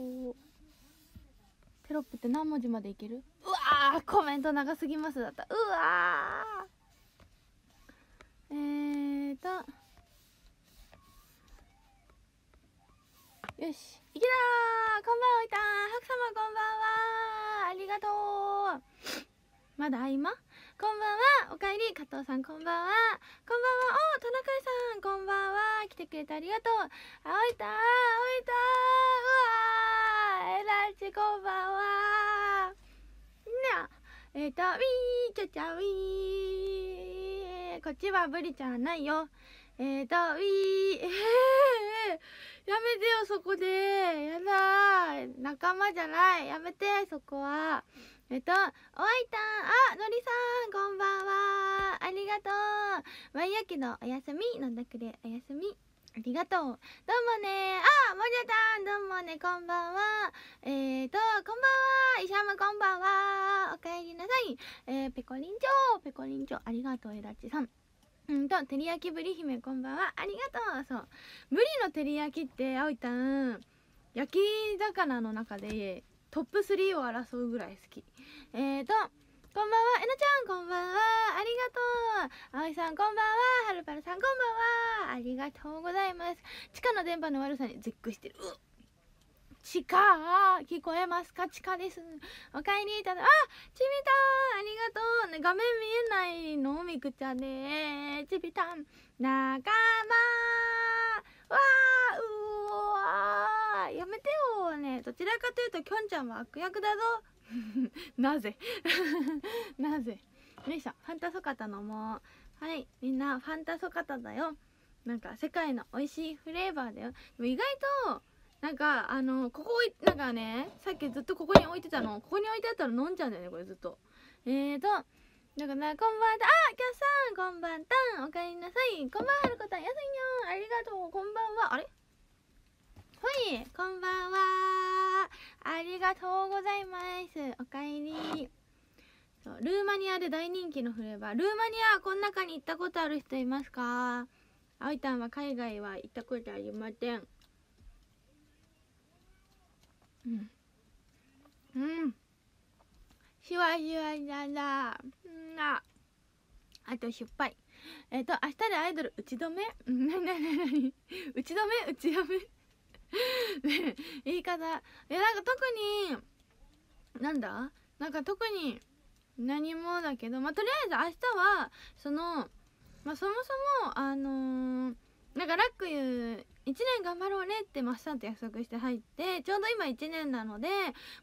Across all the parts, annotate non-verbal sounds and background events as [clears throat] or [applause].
こうテロップって何文字までいけるうわコメント長すぎますだったうわえーとよしいけたこんばんはいた白様こんばんはありがとうまだ合間こんばんはおかえり加藤さんこんばんはこんばんはお田中さんこんばんは来てくれてありがとうあおいたあおいたうわちこんばんはなえっ、ー、とウィーちゃちゃウィーこっちはブリちゃんないよえっ、ー、とウィー、えー、やめてよそこでやだ仲間じゃないやめてそこはえっと、おあいたん、あ、のりさん、こんばんは。ありがとう。ワイヤキのおやすみ、飲んだくれ、おやすみ。ありがとう。どうもねあ、もじゃたん、どうもね、こんばんは。えーと、こんばんは。石山こんばんは。おかえりなさい。えー、ぺこりんちょー、ペコリンチー、ありがとう、えだちさん。うんと、照り焼きぶり姫、こんばんは。ありがとう。そう。ぶりの照り焼きって、あおいたん、焼き魚の中でトップ3を争うぐらい好き。えーと、こんばんはえなちゃんこんばんはありがとうあおいさんこんばんははるばるさんこんばんはありがとうございます地下の電波の悪さに絶句してる地下聞こえますか地下ですおかえりいただあちびたんありがとう、ね、画面見えないのみくちゃでちびたん仲間わーうわーやめてよねどちらかというときょんちゃんは悪役だぞ [laughs] なぜ [laughs] なぜよいしょファンタソカタのもうはいみんなファンタソカタだよなんか世界の美味しいフレーバーだよでも意外となんかあのここなんかねさっきずっとここに置いてたのここに置いてあったら飲んじゃうんだよねこれずっとえーとだからなこんばんはあキャスさんこんばんたんおかえりなさいこんばんはるこたんやすいにゃんありがとうこんばんはあれはいこんばんはありがとうございますおかえりそうルーマニアで大人気のフレーバールーマニアこの中に行ったことある人いますかあいたんは海外は行ったことありませんうんうんシワシワだだうんああと失敗えっ、ー、と明日でアイドル打ち止めなになになに打ち止め打ち止め [laughs] ね言い方いやなんか特になんだなんか特に何もだけどまあとりあえず明日はそのまあそもそもあのー、なんかラックう1年頑張ろうねってマッサンと約束して入ってちょうど今1年なので、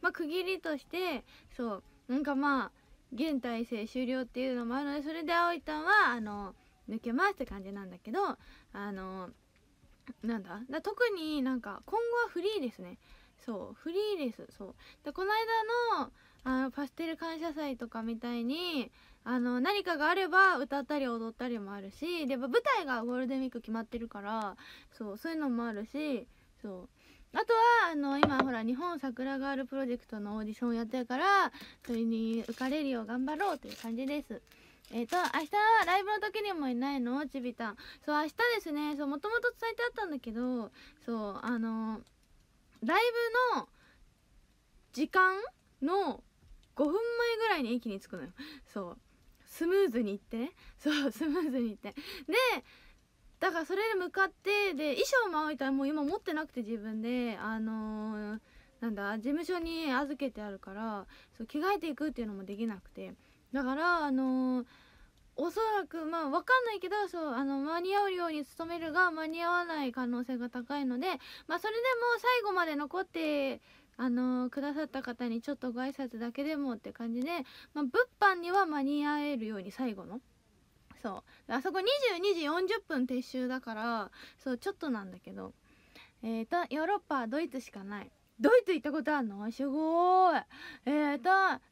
まあ、区切りとしてそうなんかまあ現体制終了っていうのもあるのでそれで葵ゃんはあの抜けますって感じなんだけどあのーなんだだ特になんか今後はフリーですねそうフリーですそうでこの間のあのパステル感謝祭とかみたいにあの何かがあれば歌ったり踊ったりもあるしで舞台がゴールデンウィーク決まってるからそうそういうのもあるしそうあとはあの今ほら日本桜ガールプロジェクトのオーディションをやってるからそれに受かれるよう頑張ろうという感じです。えっ、ー、と、明日、ライブの時にもいないのちびたん。そう、明日ですね、そう、もともと伝えてあったんだけど、そう、あのー、ライブの時間の5分前ぐらいに駅に着くのよ。そう。スムーズに行ってね。そう、スムーズに行って。で、だからそれで向かって、で、衣装も置いたらもう今持ってなくて自分で、あのー、なんだ、事務所に預けてあるから、そう、着替えていくっていうのもできなくて。だからあのー、おそらくまあ分かんないけどそうあの間に合うように努めるが間に合わない可能性が高いので、まあ、それでも最後まで残ってあのー、くださった方にちょっとご挨拶だけでもって感じで、まあ、物販には間に合えるように最後のそうあそこ22時40分撤収だからそうちょっとなんだけどえっ、ー、とヨーロッパはドイツしかないドイツ行ったことあるのすごい。えーと、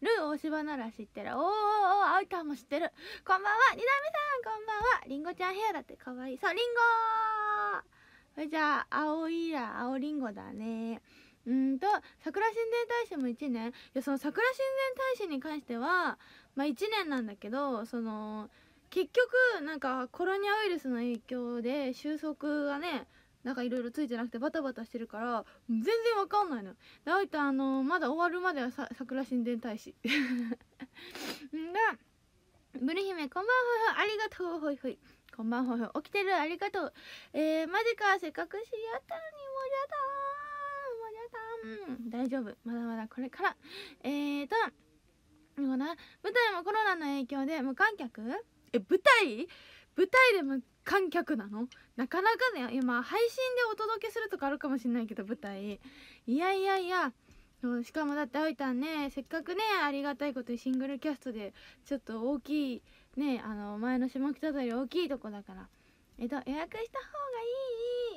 ルー大芝なら知ってる。おーおーおー、アイタも知ってる。こんばんは、になみさん、こんばんは。りんごちゃんヘアだってかわいい。そう、りんごーじゃあ、青いら、青りんごだね。うんと、桜神殿大使も1年。いや、その桜神殿大使に関しては、まあ1年なんだけど、その、結局、なんかコロニアウイルスの影響で収束がね、なんかいろいろついてなくてバタバタしてるから全然わかんないの大体あのー、まだ終わるまではさ桜神殿大使 [laughs] がブル姫こんばんはありがとうほいほいこんばんは起きてるありがとうえー、マジかせっかく知り合ったのにもうやだもうやだうん大丈夫まだまだこれからえーと舞台もコロナの影響で無観客え舞台舞台で観客なのなかなかね今配信でお届けするとかあるかもしんないけど舞台いやいやいやしかもだってあいたんねせっかくねありがたいことにシングルキャストでちょっと大きいねあの前の下北沢より大きいとこだからえっと予約した方がい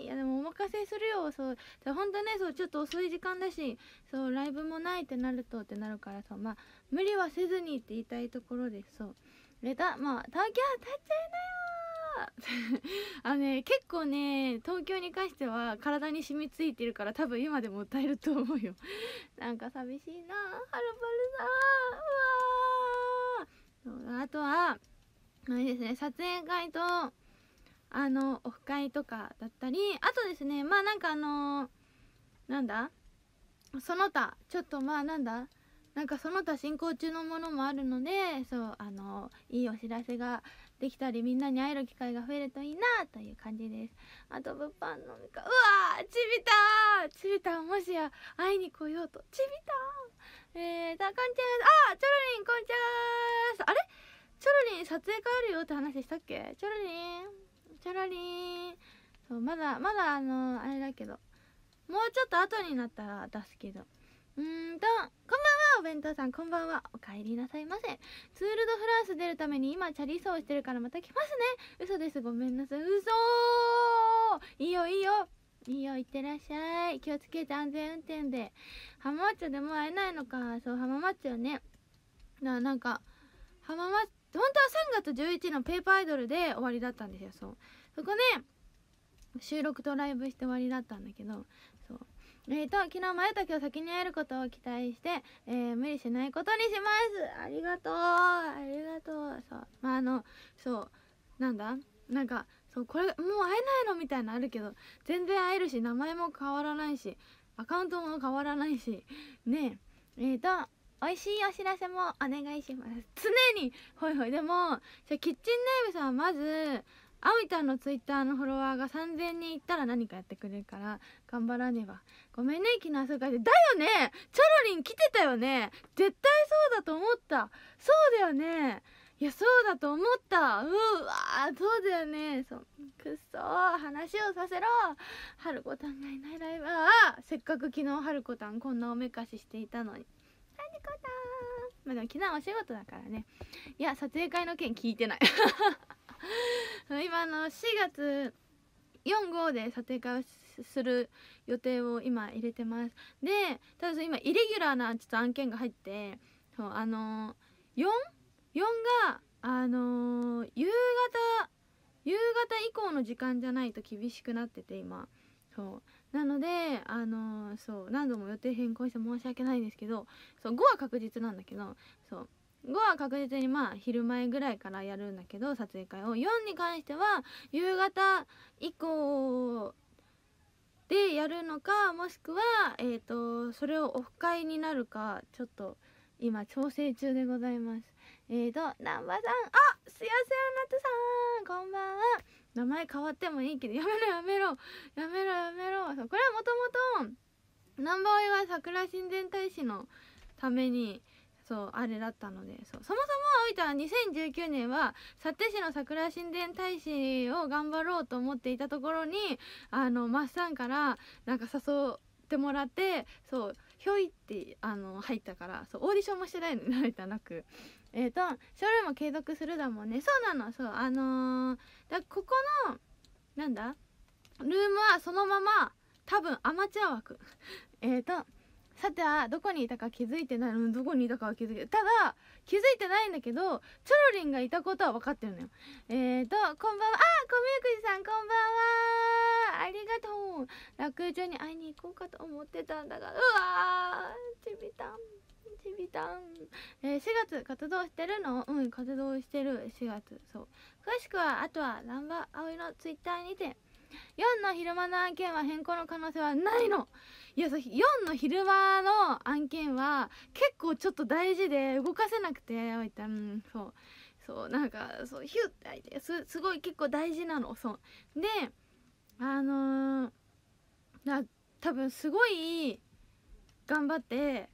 いいやでもお任せするよそうほんとねそうちょっと遅い時間だしそうライブもないってなるとってなるからさまあ無理はせずにって言いたいところでそうレタまあ「東京当たっちゃいなよあのね結構ね東京に関しては体に染みついてるから多分今でも歌えると思うよなんか寂しいなはるばるさんうわあとはあれですね撮影会とあのオフ会とかだったりあとですねまあなんかあのー、なんだその他ちょっとまあなんだなんかその他進行中のものもあるのでそうあのいいお知らせができたりみんなに会える機会が増えるといいなという感じですあと物販のみかうわーちびたーちびたもしや会いに来ようとちびたーえー、たこんちゃんあチョロリンこんちゃーあれチョロリン撮影会あるよって話したっけチョロリンチョロリンそうまだまだあのあれだけどもうちょっと後になったら出すけどうんとこんばんはお弁当さんこんばんはお帰りなさいませツール・ド・フランス出るために今チャリ走してるからまた来ますね嘘ですごめんなさい嘘いいよいいよいいよいってらっしゃい気をつけて安全運転で浜松町でも会えないのかそう浜松町ねななんか浜松本当は3月11のペーパーアイドルで終わりだったんですよそうそこね収録とライブして終わりだったんだけどえーと、昨日前と今日先に会えることを期待して、えー、無理しないことにしますありがとうありがとうそうまああのそうなんだなんかそうこれもう会えないのみたいなあるけど全然会えるし名前も変わらないしアカウントも変わらないしねええーと、美味しいお知らせもお願いします常にほいほいでもじゃキッチンネームさんはまずあみたんのツイッターのフォロワーが3000人いったら何かやってくれるから頑張らねばごめんね昨日朝からだよねチョロリン来てたよね絶対そうだと思ったそうだよねいやそうだと思ったうわそうだよねそくっそ話をさせろはるこたんがいないライブあせっかく昨日はるこたんこんなおめかししていたのにはるこたんまあでも昨日お仕事だからねいや撮影会の件聞いてない [laughs] 今の4月45で撮影会をする予定を今入れてますでただ今イレギュラーなちょっと案件が入ってそうあのー、4? 4があのー、夕方夕方以降の時間じゃないと厳しくなってて今そうなのであのー、そう何度も予定変更して申し訳ないんですけどそう5は確実なんだけどそう5は確実にまあ昼前ぐらいからやるんだけど撮影会を4に関しては夕方以降でやるのかもしくは、えーと、それをオフ会になるかちょっと今調整中でございますえーと南波さんあすやすやなつさんこんばんは名前変わってもいいけどやめろやめろやめろやめろそうこれはもともと南波は桜親善大使のためにそうあれだったのでそうそもそも大分は2019年は幸手市の桜神殿大使を頑張ろうと思っていたところにあのマッサンからなんか誘ってもらってそうひょいってあの入ったからそうオーディションもしてないのに慣れなくえっ、ー、と将来も継続するだもんねそうなのそうあのー、だここのなんだルームはそのまま多分アマチュア枠えっとさてはどこにいたか気づいてないのどこにいたかは気づいてただ気づいてないんだけどチョロリンがいたことは分かってるのよえーとこんばんはあ小宮くじさんこんばんはありがとう楽中に会いに行こうかと思ってたんだがうわーちびたんちびたん、えー、4月活動してるのうん活動してる4月そう詳しくはあとはランバー葵のツイッターにて4の昼間の案件は変更の可能性はないのいやさ4の昼間の案件は結構ちょっと大事で動かせなくておいたうんそうそうなんかそうヒュッて開いてすすごい結構大事なのそうであのー、な多分すごい頑張って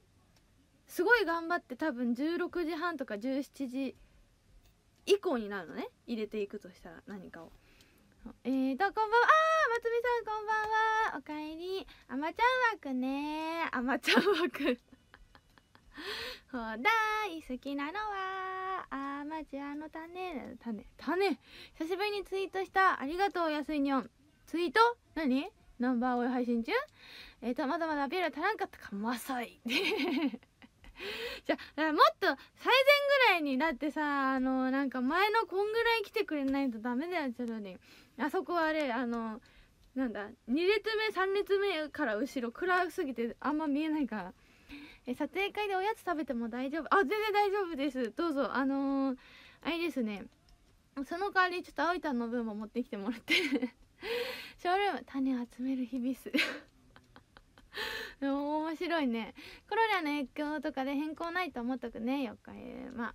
すごい頑張って多分16時半とか17時以降になるのね入れていくとしたら何かを。えーと、こんばんは。あー、まつみさん、こんばんは。おかえり。あまちゃん枠ね。あまちゃん枠。[laughs] ほ大好きなのは、あまちゃんの種、種、種。久しぶりにツイートした。ありがとう、安いにょん。ツイート何ナンバーを配信中えっ、ー、と、まだまだアピール足らんかったか、まさい。[laughs] じゃあもっと最前ぐらいにだってさあのなんか前のこんぐらい来てくれないとダメだよチョロリン。あそこはあれあのなんだ2列目3列目から後ろ暗すぎてあんま見えないからえ撮影会でおやつ食べても大丈夫あ全然大丈夫ですどうぞあのー、あれですねその代わりちょっと葵ちゃんの分も持ってきてもらって [laughs] ショールーム種集める日々っす [laughs] 面白いねコロナの影響とかで変更ないと思っとくねよっかえまあ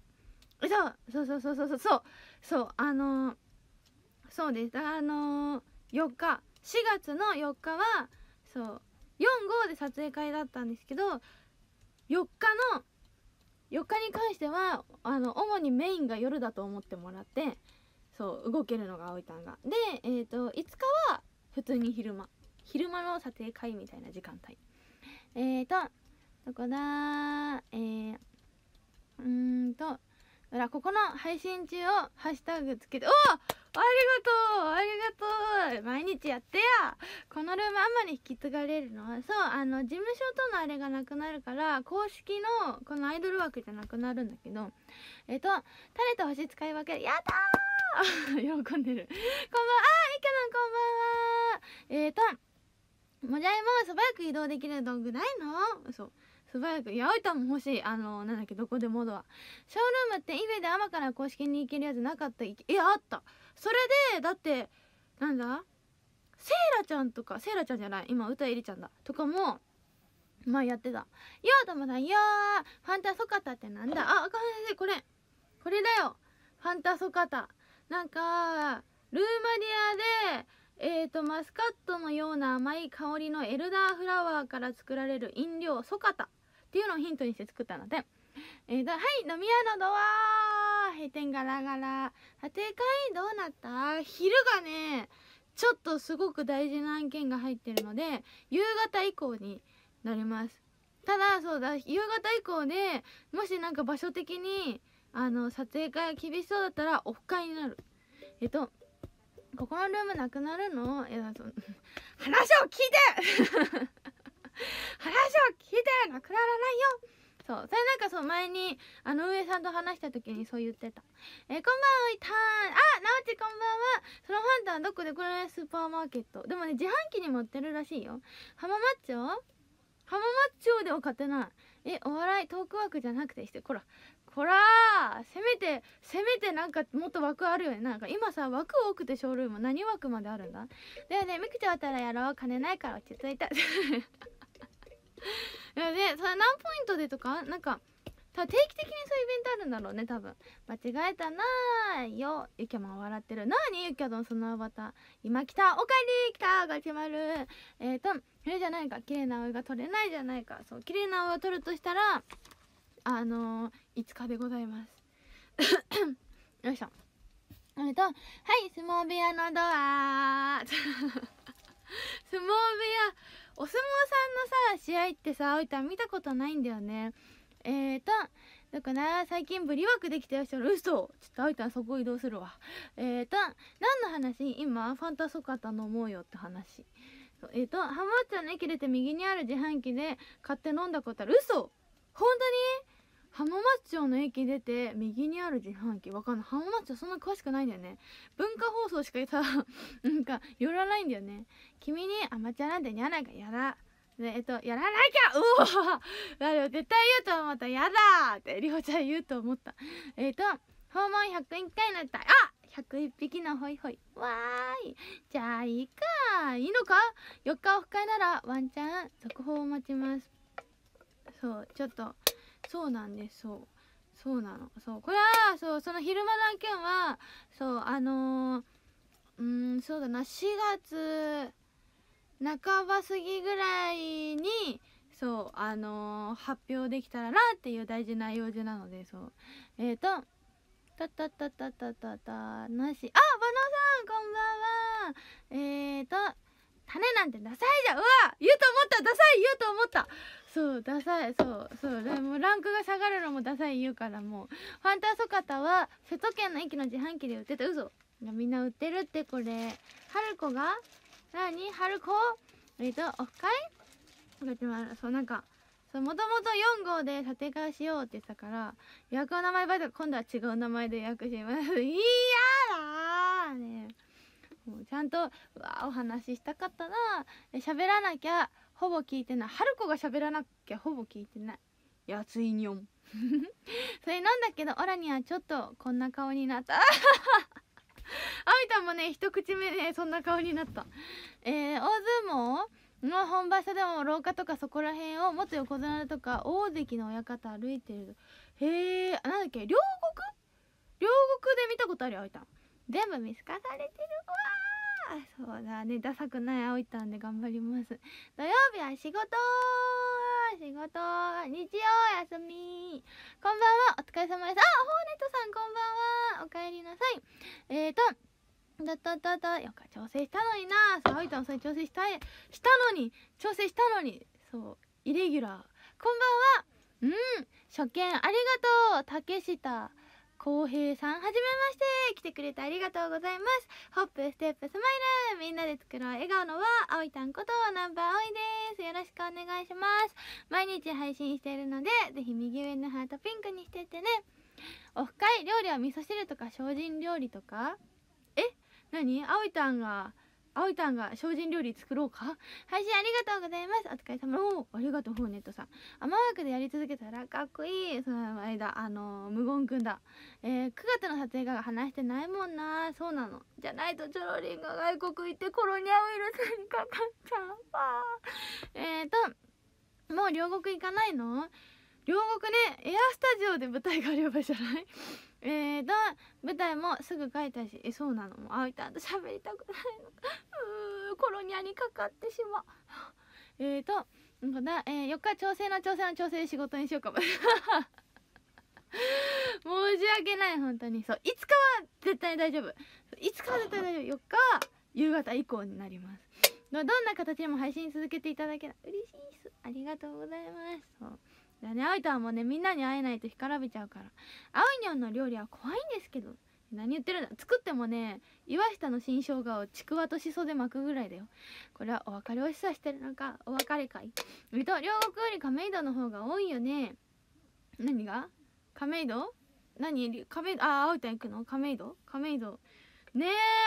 そうそうそうそうそうそうそうあのーそうですあのー、4日4月の4日はそう4 5で撮影会だったんですけど4日の4日に関してはあの主にメインが夜だと思ってもらってそう動けるのが葵たんがで、えーと、5日は普通に昼間昼間の撮影会みたいな時間帯えーとどこだーえー、うーんとほらここの配信中をハッシュタグつけておっありがとうありがとう毎日やってやこのルームあんまり引き継がれるのそうあの事務所とのあれがなくなるから公式のこのアイドル枠じゃなくなるんだけどえっと「タレと星使い分ける」やったー [laughs] 喜んでるこんばんはあいかなこんばんはえっ、ともじゃいも素早く移動できる道具ないのそう素早く。いや、あいたも欲しい。あの、なんだっけ、どこでもドア。ショールームってイベでアマから公式に行けるやつなかった。いや、あった。それでだってなんだセイラちゃんとかセイラちゃんじゃない今歌えりちゃんだとかもまあやってた「ようともだいやファンタソカタってなんだあ赤羽先生これこれだよファンタソカタなんかルーマニアでえーと、とマスカットのような甘い香りのエルダーフラワーから作られる飲料ソカタっていうのをヒントにして作ったのでえっ、と、はい、飲み屋のドア閉店ガラガラ。家庭会どうなった昼がね、ちょっとすごく大事な案件が入ってるので、夕方以降になります。ただ、そうだ、夕方以降で、もしなんか場所的に、あの、撮影会が厳しそうだったら、オフ会になる。えっと、ここのルームなくなるのいや、その、[laughs] 話を聞いて [laughs] 話を聞いてなくならないよそうそれなんかそう前にあの上さんと話した時にそう言ってたえー、こんばんはいたーあなおちこんばんはそのファンタはどこでこれスーパーマーケットでもね自販機に持ってるらしいよ浜松町浜松町では買ってないえお笑いトークワークじゃなくてしてこらこらせめてせめてなんかもっと枠あるよねなんか今さ枠多くてショールーム何枠まであるんだだよねみくちゃんったらやろう金ないから落ち着いた [laughs] でそれ何ポイントでとかなんか定期的にそういうイベントあるんだろうね多分間違えたなーよゆきゃまん笑ってるなーにゆきゃどんそのアバター今来たおかえり来たが決まるえっ、ー、とそれじゃないか綺麗な湯が取れないじゃないかそう綺麗な湯が取るとしたらあのー、5日でございます [coughs] よいしょえっとはい相撲部屋のドア [laughs] 相撲部屋お相撲さんのさ試合ってさおいた見たことないんだよねえーとだから最近ブリ枠できたよしょる嘘ちょっとあいたんそこ移動するわえーと何の話今ファンタソカタ飲もうよって話えーとちゃんの駅出て右にある自販機で買って飲んだことある嘘本当に浜松町の駅出て右にある自販機わかんない浜松町そんな詳しくないんだよね文化放送しかさ [laughs] なんか寄らないんだよね君にアマチュアなんてにゃないかやらでえっとやらなきゃうおだよ絶対言うと思ったやだってりほちゃん言うと思ったえっと訪問101回になったあ101匹のホイホイわーいじゃあいいかいいのか4日オフ会ならワンちゃん続報を待ちますそうちょっとそうなんですそうそうなのそうこれはそうその昼間の案件はそうあのー、うんそうだな4月半ば過ぎぐらいにそうあのー、発表できたらなっていう大事な用事なのでそうえっ、ー、と「たたたたたたたなし」あバナさんこんばんはえっ、ー、と「種なんてダサいじゃんうわ言うと思ったダサい言うと思ったそうダサいそうそうでもランクが下がるのもダサい言うからもうファンタソカタは瀬戸県の駅の自販機で売ってた嘘みんな売ってるってこれ春子が何春子えっ、とオフ会そうなんかもともと4号で建て替えしようって言ってたから予約の名前バイト今度は違う名前で予約します [laughs] いやだねもうちゃんとうわお話ししたかったな喋らなきゃほぼ聞いてない春子が喋らなきゃほぼ聞いてないいやついにょん [laughs] それなんだけどオラにはちょっとこんな顔になったあみたんもね一口目ねそんな顔になったえー、大相撲の本場所でも廊下とかそこら辺を元横綱とか大関の親方歩いてるへえなんだっけ両国両国で見たことあるよあいた全部見透かされてるわそうだねダサくない青いたんで頑張ります土曜日は仕事仕事日曜休みこんばんはお疲れ様ですあホーネットさんこんばんはおかえりなさいえーとだっただだよか調整したのにな青いたんそれ調整したいしたのに調整したのにそうイレギュラーこんばんはうん初見ありがとう竹下浩平さんはじめまして来てくれてありがとうございますホップステップスマイルみんなで作ろう笑顔のはあおいたんことナンバーあいですよろしくお願いします毎日配信しているのでぜひ右上のハートピンクにしてってねオフ会料理は味噌汁とか精進料理とかえ何あおいたんがあいたんが精進料理作ろうか配信ありがとうございますお疲れ様おありがとうほォーネットさんアマワークでやり続けたらかっこいいその間あのー、無言くんだえー、9月の撮影が話してないもんなそうなのじゃないとチョロリンが外国行ってコロニアウイルスにかかっちゃうわえっともう両国行かないの両国ねエアスタジオで舞台があればじゃない [laughs] えーと舞台もすぐ書いたしえそうなのもあいたあと喋りたくないのかうーコロニアにかかってしまうえーとまだ、えー、4日調整の調整の調整仕事にしようかも [laughs] 申し訳ない本当にそう5日は絶対大丈夫5日は絶対大丈夫4日は夕方以降になりますどんな形でも配信続けていただけたら嬉しいですありがとうございますだね、あいたはもうね、みんなに会えないと干からびちゃうから。あうにょんの料理は怖いんですけど。何言ってるんだ作ってもね岩下の新生姜をちくわとしそで巻くぐらいだよこれはお別れを示唆してるのかお別れ会えっと両国より亀戸の方が多いよね何が亀戸何亀戸ああ青ちん行くの亀戸亀戸ね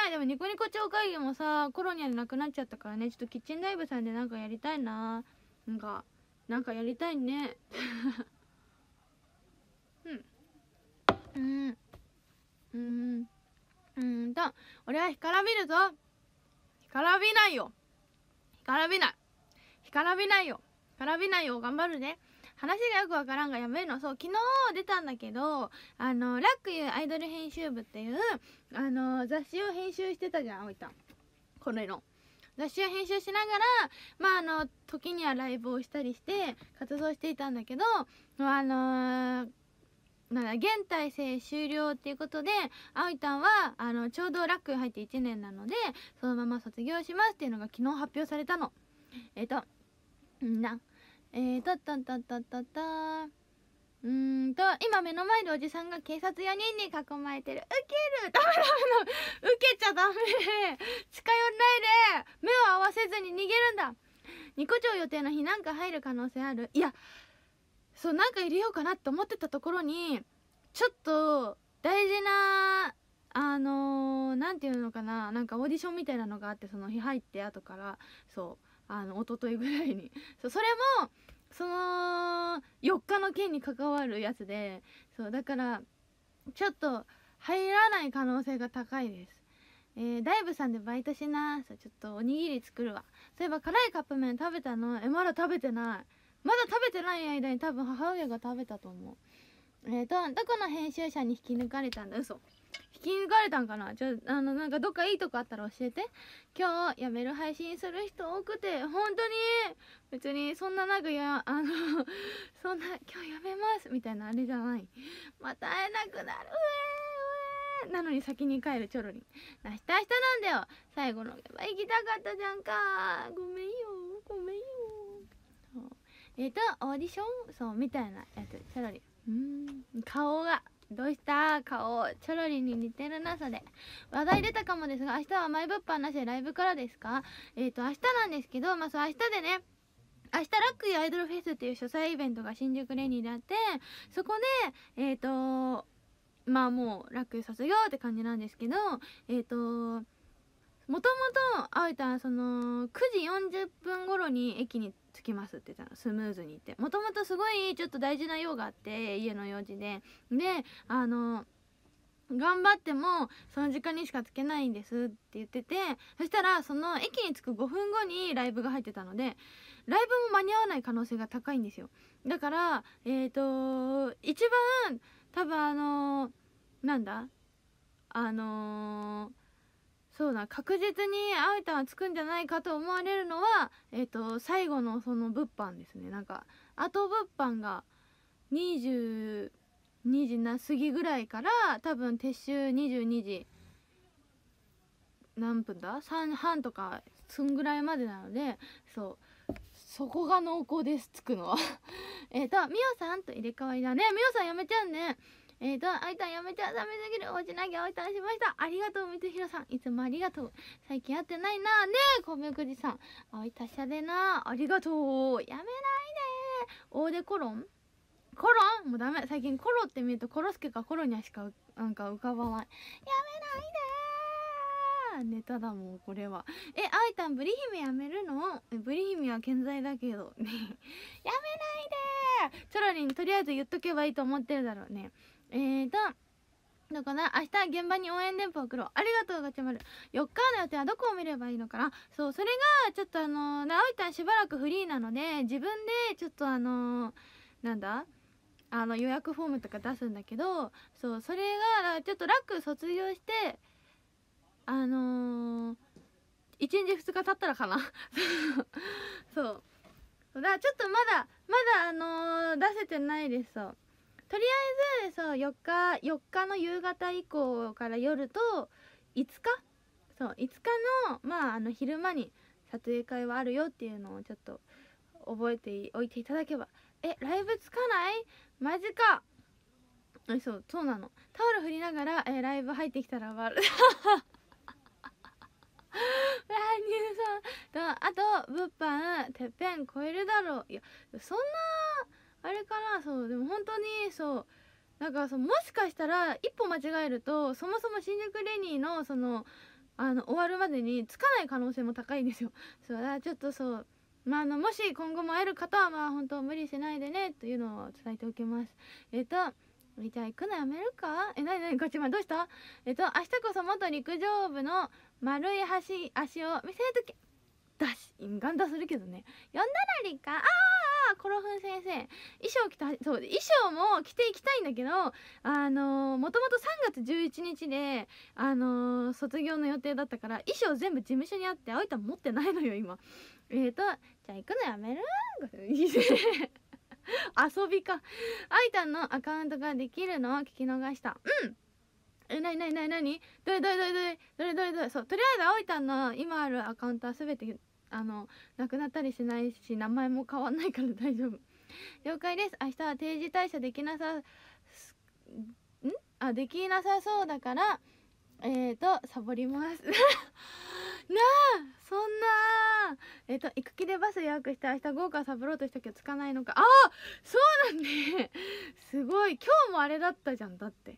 えでもニコニコ超会議もさコロニアでなくなっちゃったからねちょっとキッチンライブさんでなんかやりたいななんかなんかやりたいね [laughs] うんうんうんと俺は干からびるぞ干からびないよ干からびない干からびないよ干からびないよ頑張るね話がよくわからんがやめるのそう昨日出たんだけどあのラックユーアイドル編集部っていうあの雑誌を編集してたじゃんおいたこれの雑誌を編集しながら、まあ、あの時にはライブをしたりして活動していたんだけど、あのー、なんだ現体制終了っていうことであおいたんはあのちょうど楽入って1年なのでそのまま卒業しますっていうのが昨日発表されたの。えっ、ー、となえー、たたたたたたー。うんと今目の前でおじさんが警察4人に囲まれてるウケるダメダメのウケちゃダメ近寄らないで目を合わせずに逃げるんだニコ町予定の日なんか入る可能性あるいやそうなんか入れようかなって思ってたところにちょっと大事なあの何、ー、て言うのかななんかオーディションみたいなのがあってその日入って後からそうあの一昨日ぐらいにそうそれもその4日の件に関わるやつでそうだからちょっと入らない可能性が高いですえー、ダイブさんでバイトしなさちょっとおにぎり作るわそういえば辛いカップ麺食べたのえまだ食べてないまだ食べてない間に多分母親が食べたと思うえっ、ー、とどこの編集者に引き抜かれたんだ嘘引き抜かれたんかなちょあのなんかどっかいいとこあったら教えて今日やめる配信する人多くて本当に別にそんななんかやあの [laughs] そんな今日やめますみたいなあれじゃないまた会えなくなるうえうえなのに先に帰るチョロリン明日明日なんだよ最後の行きたかったじゃんかごめんよごめんよえっ、とオーディションそうみたいなやつチョロリンうん顔がどうした顔ちょろりに似てるなそれ話題出たかもですが明日はマイ物販なしでライブからですかえっ、ー、と明日なんですけどまあそう明日でね明日ラックイアイドルフェスっていう主催イベントが新宿レニーであってそこでえっ、ー、とまあもうラック卒業って感じなんですけどえっ、ー、ともともと会うたその9時40分頃に駅に着きますって言ったのスムーズに行ってもともとすごいちょっと大事な用があって家の用事でであの頑張ってもその時間にしか着けないんですって言っててそしたらその駅に着く5分後にライブが入ってたのでライブも間に合わない可能性が高いんですよだからえっ、ー、と一番多分あのなんだあのーそうだ確実にアウターつくんじゃないかと思われるのは、えーと、最後のその物販ですねなんかあと物販が22時な過ぎぐらいから多分撤収22時何分だ ?3 半とかそんぐらいまでなのでそうそこが濃厚ですつくのは [laughs] えっとみおさんと入れ替わりだねみおさんやめちゃうねえーと、あいたんやめちゃダメすぎる。おうちなぎあいたんしました。ありがとう、みつひろさん。いつもありがとう。最近会ってないな。ねえ、こめくじさん。あいたしゃでな。ありがとう。やめないで。おうでコロンコロンもうダメ。最近コロって見るとコロスケかコロニャしかなんか浮かばない。やめないでネタだもんこれはえあいたんブリメやめるのブリメは健在だけどねや [laughs] めないでチョロリンとりあえず言っとけばいいと思ってるだろうねえーとだから明日現場に応援電報送ろうありがとうガチャマル4日の予定はどこを見ればいいのかなそうそれがちょっとあのなおいたんしばらくフリーなので自分でちょっとあのなんだあの予約フォームとか出すんだけどそうそれがちょっと楽卒業してあのー、1日2日経ったらかな [laughs] そうだからちょっとまだまだあのー、出せてないですそうとりあえずそう4日4日の夕方以降から夜と5日そう5日の,、まあ、あの昼間に撮影会はあるよっていうのをちょっと覚えておいていただけばえライブつかないマジかそうそうなのタオル振りながら、えライブ入ってきたら終わる乱入 [laughs] さんとあと物販てっぺん超えるだろういやそんなあれかなそうでも本当にそうなんかそもしかしたら一歩間違えるとそもそも新宿レニーのそのあの終わるまでにつかない可能性も高いんですよそうだからちょっとそうまあ、あのもし今後も会える方はまあ本当無理しないでねというのを伝えておきますえっ、とじゃあ行くのやめるかえなになにこっちまどうしたえっ、と明日こそ元陸上部の丸い足足を見せるときだしガンダするけどね呼んだらりかああコロフン先生衣装着たそう衣装も着ていきたいんだけどあのー、もともと3月11日であのー、卒業の予定だったから衣装全部事務所にあってあいた持ってないのよ今えーとじゃあ行くのやめる [laughs] 遊びかあいたんのアカウントができるのを聞き逃したうんえなになになになにどれどれどれどれどれどれどれそうとりあえずあおいたんの今あるアカウントはすべてあのなくなったりしないし名前も変わんないから大丈夫 [laughs] 了解です明日は定時退社できなさんあできなさそうだからえっ、ー、とサボります [laughs] なあそんなえっ、ー、と行く気でバス予約して明日豪華サボろうとしたけどつかないのかああそうなんね [laughs] すごい今日もあれだったじゃんだって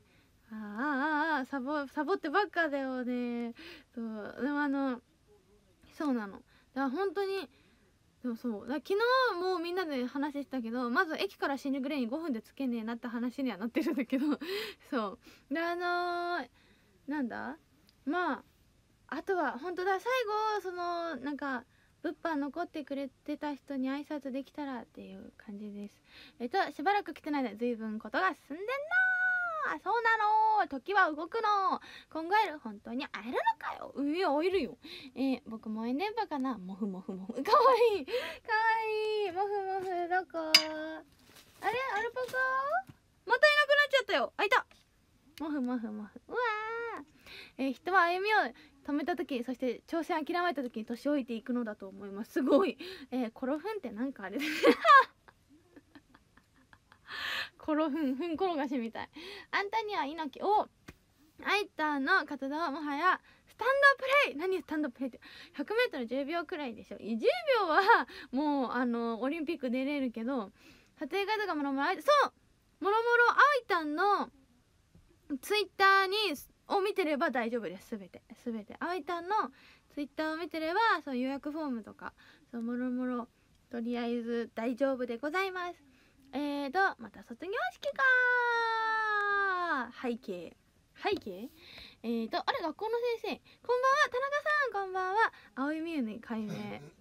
ああああサボサボってばっかだよねそうでもあのそうなのから本当にでもそうだ昨日もみんなで話したけどまず駅から新宿レイン5分でつけねえなって話にはなってるんだけど [laughs] そうであのー、なんだまああとは本当だ最後そのなんか物販残ってくれてた人に挨拶できたらっていう感じですえっとしばらく来てないずで随分ことが進んでんなーあそうなの時は動くの今後える本当に会えるのかようんよ会えるよえー、僕も縁電波かなもふもふもふかわいいかわいいもふもふどこあれアルパカまたいなくなっちゃったよあいたもふもふもふうわえー、人は歩みを止めた時そして挑戦諦めた時に年老いていくのだと思いますすごいえー、コロフンってなんかあれです [laughs] コロフンフン転がしみたいアンタニア猪木をアイターの活動はもはやスタンドプレイ何スタンドプレイって 100m10 秒くらいでしょ10秒はもうあのオリンピック出れるけど撮影会とかもろもろそうもろもろあいたんのツイッターにを見てれば大丈夫です全て全てあいたんのツイッターを見てればそう予約フォームとかそうもろもろとりあえず大丈夫でございますえーと、また卒業式か背景。背景えーと、あれ、学校の先生。こんばんは、田中さん。こんばんは。青いみゆの解明。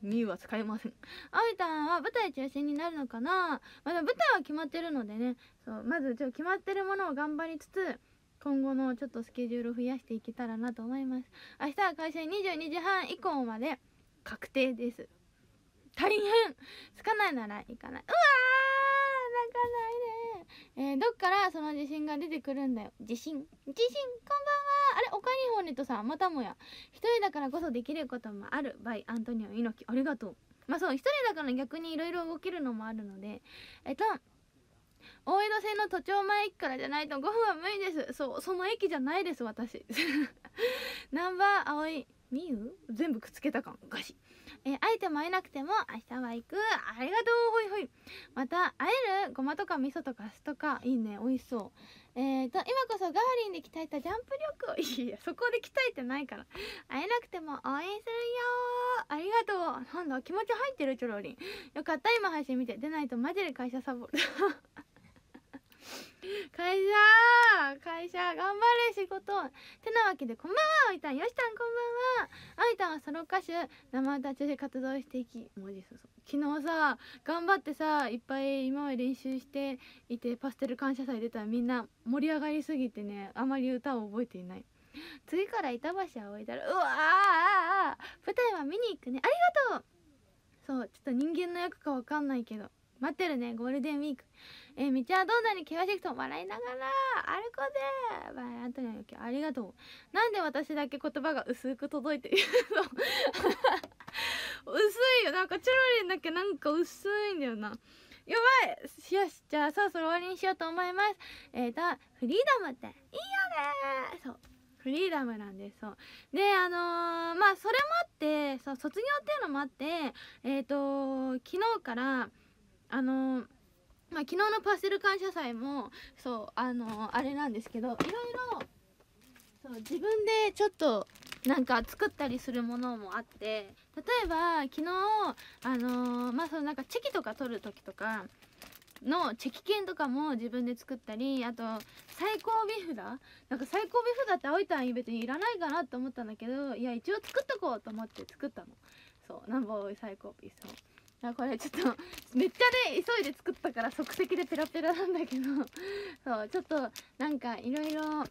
みゆは使えません。青いたんは舞台中心になるのかなまだ舞台は決まってるのでね。そう、まずちょっと決まってるものを頑張りつつ、今後のちょっとスケジュール増やしていけたらなと思います。明日は会社に22時半以降まで確定です。大変つかないなら行かない。うわーかないで、えー、どっからその自信が出てくるんだよ自信自信こんばんはあれ岡にほねとさんまたもや一人だからこそできることもあるバイアントニオ猪木ありがとうまあそう一人だから逆にいろいろ動けるのもあるのでえっと大江戸線の都庁前駅からじゃないと5分は無理ですそうその駅じゃないです私 [laughs] ナンバーいみゆ全部くっつけた感ガシえー、会えても会えなくても明日は行くありがとうほいほいまた会えるごまとか味噌とか酢とかいいね美味しそうえーと今こそガーリンで鍛えたジャンプ力をいやそこで鍛えてないから会えなくても応援するよありがとうなんだ気持ち入ってるチョロリンよかった今配信見て出ないとマジで会社サボる会社会社頑張れ仕事てなわけでこんばんはおいたんよしたんこんばんはあいたんはソロ歌手生歌中で活動していき文字昨日さ頑張ってさいっぱい今まで練習していてパステル感謝祭出たらみんな盛り上がりすぎてねあまり歌を覚えていない次から板橋あ置いだろうわあ舞台は見に行くねありがとうそうちょっと人間の役かわかんないけど待ってるねゴールデンウィークえー、道はどんなに険しくとも笑いながら歩こうぜバイアントニオよきありがとうなんで私だけ言葉が薄く届いているの [laughs] 薄いよなんかチョロリンだけなんか薄いんだよなやばいよしじゃあそろそろ終わりにしようと思いますえっ、ー、とフリーダムっていいよねそうフリーダムなんですそうであのー、まあそれもあってそう卒業っていうのもあってえっ、ー、と昨日からあのまあ、昨日のパステル感謝祭もそうあのー、あれなんですけどいろいろそう自分でちょっとなんか作ったりするものもあって例えば昨日あのー、まあそのなんかチェキとか取る時とかのチェキ券とかも自分で作ったりあと最高尾札なんか最高尾札って青いたん別にいらないかなと思ったんだけどいや一応作っとこうと思って作ったのそうなんぼ最高尾そうあこれちょっと [laughs] めっちゃね急いで作ったから即席でペラペラなんだけど [laughs] そうちょっとなんかいろいろ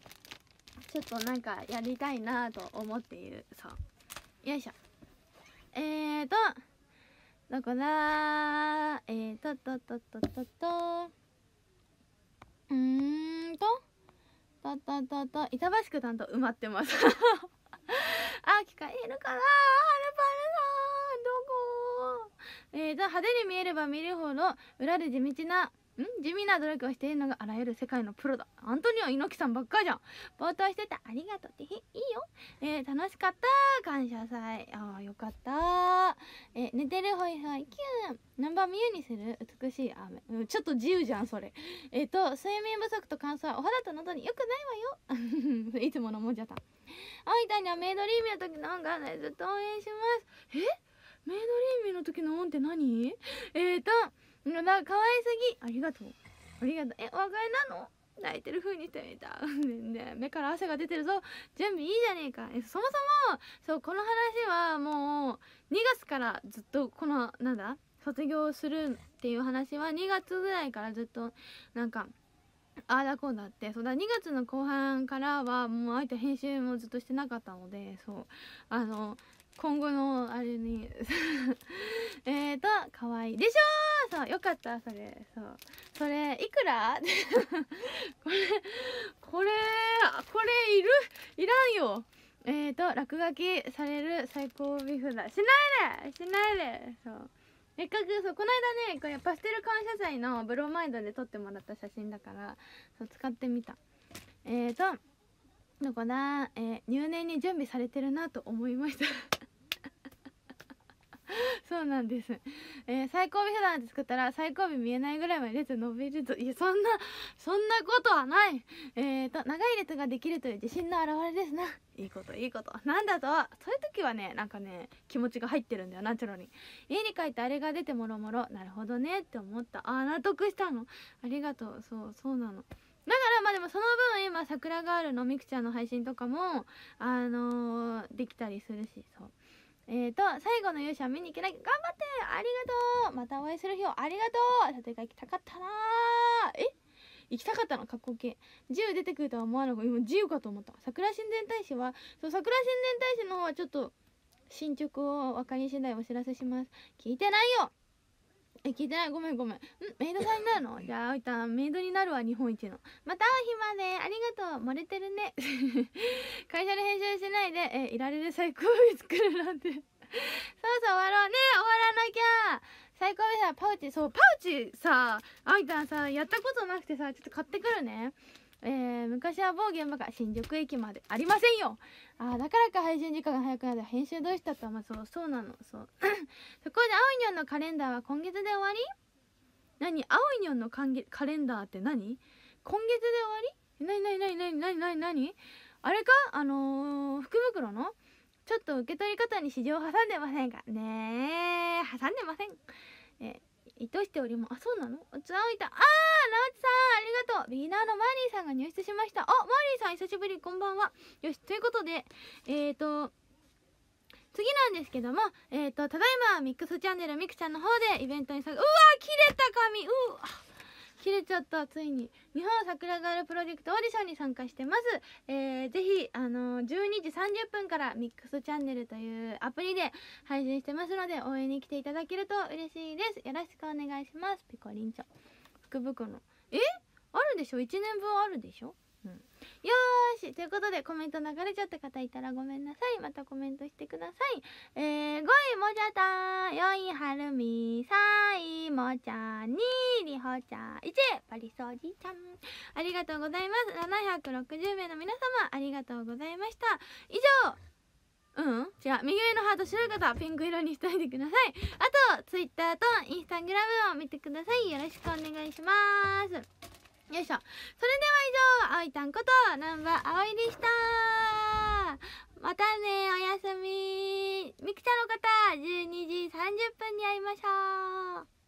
ちょっとなんかやりたいなと思っているそうよいしょえーとどこだえーととととととうーんととととと板橋区担当埋まってます [laughs] あ聞かいるかなはるばるさんどこえー、と派手に見えれば見るほど裏で地道なん地味な努力をしているのがあらゆる世界のプロだアントニオ猪木さんばっかじゃん冒頭してたありがとうっていいよ、えー、楽しかった感謝祭ああよかったえー、寝てるほいほいキュン何番見ゆにする美しい雨、うん、ちょっと自由じゃんそれえっ、ー、と睡眠不足と乾燥はお肌と喉によくないわよ [laughs] いつものもんじゃたあいたにはメイドリームの時の音楽でずっと応援しますえメイドリーミーの時の音って何えーと、だかわいすぎありがとう。ありがとう。え、お別れなの泣いてる風にしてみた。ね、[laughs] 目から汗が出てるぞ。準備いいじゃねえか。え、そもそも、そう、この話はもう、2月からずっと、この、なんだ卒業するっていう話は2月ぐらいからずっと、なんか、ああだこうだってそうだ2月の後半からはもうあえて編集もずっとしてなかったのでそうあの今後のあれに [laughs] えーとかわいいでしょそうよかったそれそうそれいくら [laughs] これこれこれいるいらんよえーと落書きされる最高美札しないでしないでそうせっかくそうこの間ねこれパステル感謝祭のブロマイドで撮ってもらった写真だからそう使ってみたえーとどこだ、えー、入念に準備されてるなと思いました [laughs] そうなんです、えー、最後尾普段で作ったら最後尾見えないぐらいまで列伸びるといやそんなそんなことはないえーと、長い列ができるという自信の表れですないいこといいことなんだとそういう時はねなんかね気持ちが入ってるんだよナチュラルに家に帰ってあれが出てもろもろなるほどねって思ったあ納得したのありがとうそうそうなのだからまあでもその分今桜ガールのみくちゃんの配信とかもあのー、できたりするしそうえーと、最後の勇者見に行けない。頑張ってありがとうまたお会いする日をありがとうさてが行きたかったなえ行きたかったの格好系1出てくるとは思わなかった今自由かと思った桜神殿大使はそう桜神殿大使の方はちょっと進捗を分かり次第お知らせします聞いてないよえ聞いてないごめんごめんんメイドさんになるのじゃあおいたメイドになるわ日本一のまた会う日までありがとう漏れてるね [laughs] 会社で編集しないでえいられる最高位作るなんて [laughs] そうそう終わろうね終わらなきゃ最高でさパウチそうパウチさあいたんさやったことなくてさちょっと買ってくるねえー、昔は某現場から新宿駅までありませんよあだからか配信時間が早くなる編集どうしたとまあそうそうなのそう [clears throat] そこで青いにょんのカレンダーは今月で終わり何青いにょんのカカレンダーって何今月で終わり何何何何何何あれかあのー、福袋のちょっと受け取り方に市場挟んでませんかねえ挟んでませんえ意図しておりあ、そうなのつおいた。あー、おちさん、ありがとう。ビギナーのマーリーさんが入室しました。あ、マーリーさん、久しぶり、こんばんは。よし、ということで、えっ、ー、と、次なんですけども、えっ、ー、と、ただいま、ミックスチャンネルミクちゃんの方でイベントにさ、うわ切れた髪うーれちゃったついに日本桜ガールプロジェクトオーディションに参加してます、えー、ぜひあの12時30分からミックスチャンネルというアプリで配信してますので応援に来ていただけると嬉しいですよろしくお願いしますピコリンチョ福袋えあるでしょ1年分あるでしょーしということでコメント流れちゃった方いたらごめんなさいまたコメントしてくださいえー、5位もじゃたん4位はるみ3位もちゃん2位りほちゃん1位パリソーいちゃんありがとうございます760名の皆様ありがとうございました以上うん違う右上のハート白い方ピンク色にしといてくださいあと Twitter と Instagram を見てくださいよろしくお願いしますよいしょそれでは以上あいたんこと南波葵でしたまたねおやすみみくちゃんの方12時30分に会いましょう